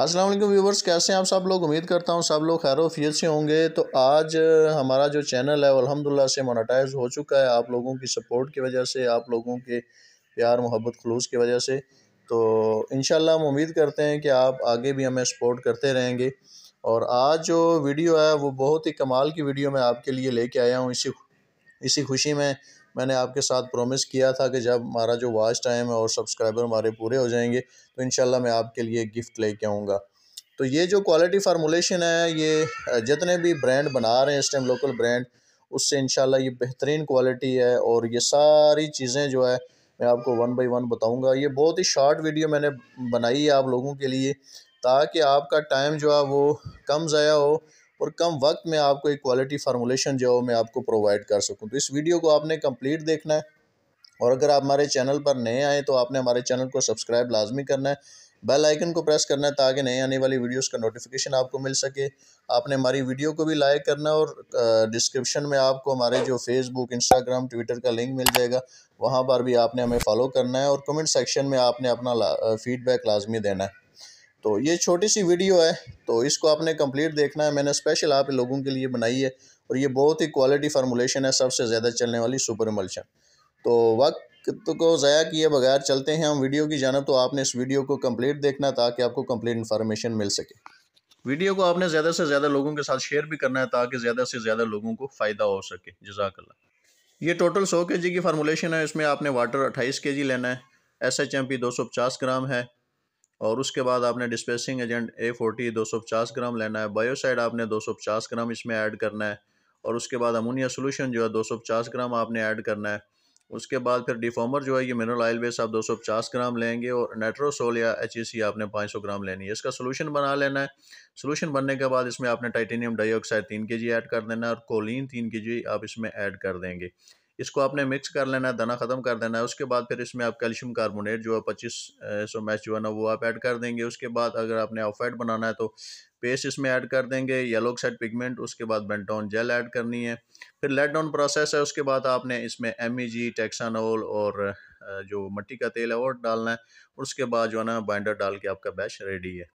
अस्सलाम वालेकुम व्यूवर्स कैसे हैं आप सब लोग उम्मीद करता हूँ सब लोग खैर फिर से होंगे तो आज हमारा जो चैनल है अलहमदिल्ला से मोनाटाइज हो चुका है आप लोगों की सपोर्ट की वजह से आप लोगों के प्यार मोहब्बत खलूस की वजह से तो इन हम उम्मीद करते हैं कि आप आगे भी हमें सपोर्ट करते रहेंगे और आज जो वीडियो है वो बहुत ही कमाल की वीडियो मैं आपके लिए लेके आया हूँ इसी इसी खुशी में मैंने आपके साथ प्रॉमिस किया था कि जब हमारा जो वॉच टाइम है और सब्सक्राइबर हमारे पूरे हो जाएंगे तो इन मैं आपके लिए गिफ्ट लेके आऊँगा तो ये जो क्वालिटी फार्मोलेशन है ये जितने भी ब्रांड बना रहे हैं इस टाइम लोकल ब्रांड उससे इन ये बेहतरीन क्वालिटी है और ये सारी चीज़ें जो है मैं आपको वन बाई वन बताऊँगा ये बहुत ही शॉर्ट वीडियो मैंने बनाई है आप लोगों के लिए ताकि आपका टाइम जो है वो कम ज़ाया हो और कम वक्त में आपको एक क्वालिटी फार्मूलेशन जो मैं आपको प्रोवाइड कर सकूँ तो इस वीडियो को आपने कम्प्लीट देखना है और अगर आप हमारे चैनल पर नए आए तो आपने हमारे चैनल को सब्सक्राइब लाजमी करना है बेल आइकन को प्रेस करना है ताकि नए आने वाली वीडियोस का नोटिफिकेशन आपको मिल सके आपने हमारी वीडियो को भी लाइक करना है और डिस्क्रिप्शन में आपको हमारे जो फेसबुक इंस्टाग्राम ट्विटर का लिंक मिल जाएगा वहाँ पर भी आपने हमें फॉलो करना है और कमेंट सेक्शन में आपने अपना ला, फीडबैक लाजमी देना है तो ये छोटी सी वीडियो है तो इसको आपने कंप्लीट देखना है मैंने स्पेशल आप लोगों के लिए बनाई है और ये बहुत ही क्वालिटी फार्मूलेशन है सबसे ज़्यादा चलने वाली सुपर इमल्शन तो वक्त को ज़ाया किए बगैर चलते हैं हम वीडियो की जानब तो आपने इस वीडियो को कम्प्लीट देखना ताकि आपको कम्प्लीट इन्फॉर्मेशन मिल सके वीडियो को आपने ज़्यादा से ज़्यादा लोगों के साथ शेयर भी करना है ताकि ज़्यादा से ज़्यादा लोगों को फ़ायदा हो सके जजाकल्ला ये टोटल सौ के जी की फार्मूलेशन है इसमें आपने वाटर अट्ठाईस के जी लेना है एस एच एम पी दो सौ पचास ग्राम है और उसके बाद आपने डिस्पेसिंग एजेंट ए फोर्टी दो सौ पचास ग्राम लेना है बायोसाइड आपने दो सौ पचास ग्राम इसमें ऐड करना है और उसके बाद अमोनिया सोल्यूशन जो है दो सौ पचास ग्राम आपने ऐड करना है उसके बाद फिर डिफॉर्मर जो है ये मिनरल ऑयल बेस आप 250 ग्राम लेंगे और नेट्रोसोल या एच e आपने 500 ग्राम लेनी है इसका सोल्यूशन बना लेना है सोल्यूशन बनने के बाद इसमें आपने टाइटेनियम डाइऑक्साइड तीन के जी ऐड कर देना है और कोलिन तीन के जी आप इसमें ऐड कर देंगे इसको आपने मिक्स कर लेना है दाना ख़त्म कर देना है उसके बाद फिर इसमें आप कैल्शियम कार्बोनेट जो है पच्चीस सौ मैच जो है ना वो आप ऐड कर देंगे उसके बाद अगर आपने ऑफाइट बनाना है तो पेस्ट इसमें ऐड कर देंगे येलो ऑक्साइड पिगमेंट उसके बाद बेंटोन जेल ऐड करनी है फिर लेट डाउन प्रोसेस है उसके बाद आपने इसमें एम ई जी टेक्सानोल और जो मट्टी का तेल है वो डालना है उसके बाद जो है ना बाइंडर डाल के आपका बैच रेडी है